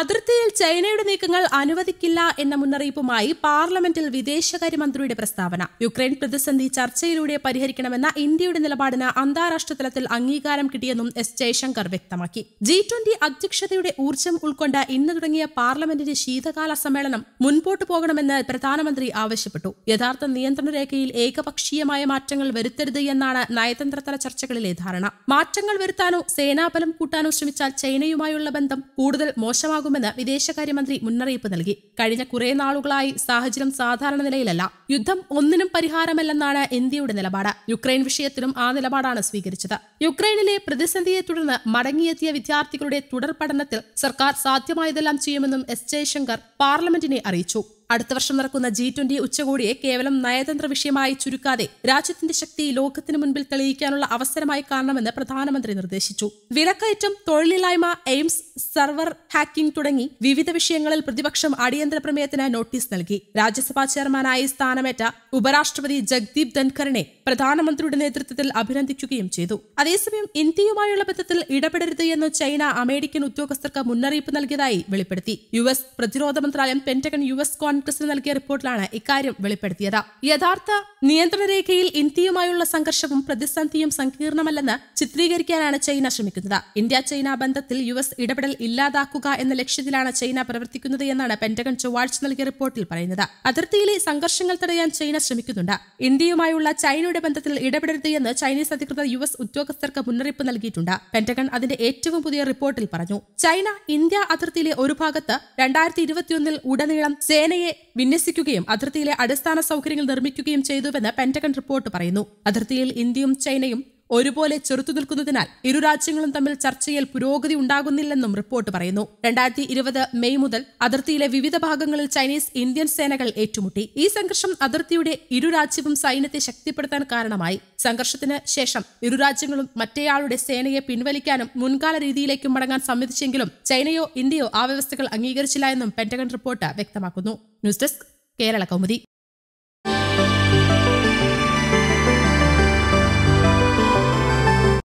അതിർത്തിയിൽ ചൈനയുടെ നീക്കങ്ങൾ അനുവദിക്കില്ല എന്ന മുന്നറിയിപ്പുമായി പാർലമെന്റിൽ വിദേശകാര്യമന്ത്രിയുടെ പ്രസ്താവന യുക്രൈൻ പ്രതിസന്ധി ചർച്ചയിലൂടെ പരിഹരിക്കണമെന്ന ഇന്ത്യയുടെ നിലപാടിന് അന്താരാഷ്ട്ര തലത്തിൽ അംഗീകാരം കിട്ടിയെന്നും എസ് ജയശങ്കർ വ്യക്തമാക്കി ജി ട്വന്റി അധ്യക്ഷതയുടെ ഊർജ്ജം ഉൾക്കൊണ്ട് ഇന്ന് തുടങ്ങിയ പാർലമെന്റിന്റെ ശീതകാല സമ്മേളനം മുൻപോട്ടു പോകണമെന്ന് പ്രധാനമന്ത്രി ആവശ്യപ്പെട്ടു യഥാർത്ഥ നിയന്ത്രണ രേഖയിൽ ഏകപക്ഷീയമായ മാറ്റങ്ങൾ വരുത്തരുത് എന്നാണ് നയതന്ത്രതല ചർച്ചകളിലെ ധാരണ മാറ്റങ്ങൾ വരുത്താനോ സേനാബലം കൂട്ടാനോ ശ്രമിച്ചാൽ ചൈനയുമായുള്ള ബന്ധം കൂടുതൽ മോശമാകും പോകുമെന്ന് വിദേശകാര്യമന്ത്രി മുന്നറിയിപ്പ് നൽകി കഴിഞ്ഞ കുറേ നാളുകളായി സാഹചര്യം സാധാരണ നിലയിലല്ല യുദ്ധം ഒന്നിനും പരിഹാരമല്ലെന്നാണ് ഇന്ത്യയുടെ നിലപാട് യുക്രൈൻ വിഷയത്തിലും ആ നിലപാടാണ് സ്വീകരിച്ചത് യുക്രൈനിലെ പ്രതിസന്ധിയെ തുടർന്ന് മടങ്ങിയെത്തിയ വിദ്യാർത്ഥികളുടെ തുടർ പഠനത്തിൽ സർക്കാർ സാധ്യമായതെല്ലാം ചെയ്യുമെന്നും എസ് ജയശങ്കർ പാർലമെന്റിനെ അറിയിച്ചു അടുത്ത വർഷം നടക്കുന്ന ജി ട്വന്റി ഉച്ചകോടിയെ കേവലം നയതന്ത്ര വിഷയമായി ചുരുക്കാതെ രാജ്യത്തിന്റെ ശക്തി ലോകത്തിനു മുൻപിൽ തെളിയിക്കാനുള്ള അവസരമായി കാണണമെന്ന് പ്രധാനമന്ത്രി നിർദ്ദേശിച്ചു വിലക്കയറ്റം തൊഴിലില്ലായ്മ എയിംസ് സർവർ ഹാക്കിംഗ് തുടങ്ങി വിവിധ വിഷയങ്ങളിൽ പ്രതിപക്ഷം അടിയന്തര പ്രമേയത്തിന് നോട്ടീസ് നൽകി രാജ്യസഭാ ചെയർമാനായി സ്ഥാനമേറ്റ ഉപരാഷ്ട്രപതി ജഗ്ദീപ് ധൻഖറിനെ പ്രധാനമന്ത്രിയുടെ നേതൃത്വത്തിൽ അഭിനന്ദിക്കുകയും ചെയ്തു അതേസമയം ഇന്ത്യയുമായുള്ള ബന്ധത്തിൽ ഇടപെടരുത് എന്ന് ചൈന അമേരിക്കൻ ഉദ്യോഗസ്ഥർക്ക് മുന്നറിയിപ്പ് നൽകിയതായി വെളിപ്പെടുത്തി യു എസ് പ്രതിരോധ മന്ത്രാലയം പെന്റഗൺ യു എസ് കോൺഗ്രസിന് നൽകിയ റിപ്പോർട്ടിലാണ് ഇക്കാര്യം വെളിപ്പെടുത്തിയത് യഥാർത്ഥ നിയന്ത്രണരേഖയിൽ ഇന്ത്യയുമായുള്ള സംഘർഷവും പ്രതിസന്ധിയും സങ്കീർണമല്ലെന്ന് ചിത്രീകരിക്കാനാണ് ചൈന ശ്രമിക്കുന്നത് ഇന്ത്യ ചൈന ബന്ധത്തിൽ യു എസ് ഇടപെടൽ ഇല്ലാതാക്കുക എന്ന ലക്ഷ്യത്തിലാണ് ചൈന പ്രവർത്തിക്കുന്നത് എന്നാണ് പെന്റഗൺ ചൊവ്വാഴ്ച നൽകിയ റിപ്പോർട്ടിൽ പറയുന്നത് അതിർത്തിയിലെ സംഘർഷങ്ങൾ തടയാൻ ചൈന ശ്രമിക്കുന്നുണ്ട് ഇന്ത്യയുമായുള്ള ചൈനയുടെ ബന്ധത്തിൽ ഇടപെടരുത് എന്ന് ചൈനീസ് അധികൃതർ യു എസ് ഉദ്യോഗസ്ഥർക്ക് മുന്നറിയിപ്പ് നൽകിയിട്ടുണ്ട് പെന്റഗൺ അതിന്റെ ഏറ്റവും പുതിയ റിപ്പോർട്ടിൽ പറഞ്ഞു ചൈന ഇന്ത്യ അതിർത്തിയിലെ ഒരു ഭാഗത്ത് രണ്ടായിരത്തി ഇരുപത്തിയൊന്നിൽ ഉടനീളം സേനയെ സേനയെ വിന്യസിക്കുകയും അതിർത്തിയിലെ അടിസ്ഥാന സൗകര്യങ്ങൾ നിർമ്മിക്കുകയും ചെയ്തുവെന്ന് പെന്റഗൺ റിപ്പോർട്ട് പറയുന്നു അതിർത്തിയിൽ ഇന്ത്യയും ചൈനയും ഒരുപോലെ ചെറുത്തുനിൽക്കുന്നതിനാൽ ഇരു രാജ്യങ്ങളും തമ്മിൽ ചർച്ചയിൽ പുരോഗതി ഉണ്ടാകുന്നില്ലെന്നും റിപ്പോർട്ട് പറയുന്നു രണ്ടായിരത്തി ഇരുപത് മെയ് മുതൽ അതിർത്തിയിലെ വിവിധ ഭാഗങ്ങളിൽ ചൈനീസ് ഇന്ത്യൻ സേനകൾ ഏറ്റുമുട്ടി ഈ സംഘർഷം അതിർത്തിയുടെ ഇരു രാജ്യവും സൈന്യത്തെ ശക്തിപ്പെടുത്താൻ കാരണമായി സംഘർഷത്തിന് ശേഷം ഇരു രാജ്യങ്ങളും മറ്റേയാളുടെ സേനയെ പിൻവലിക്കാനും മുൻകാല രീതിയിലേക്കും മടങ്ങാൻ സമ്മതിച്ചെങ്കിലും ചൈനയോ ഇന്ത്യയോ ആ വ്യവസ്ഥകൾ അംഗീകരിച്ചില്ല എന്നും പെന്റഗൺ റിപ്പോർട്ട് വ്യക്തമാക്കുന്നു ന്യൂസ് ഡെസ്ക് കേരള കൗമുദി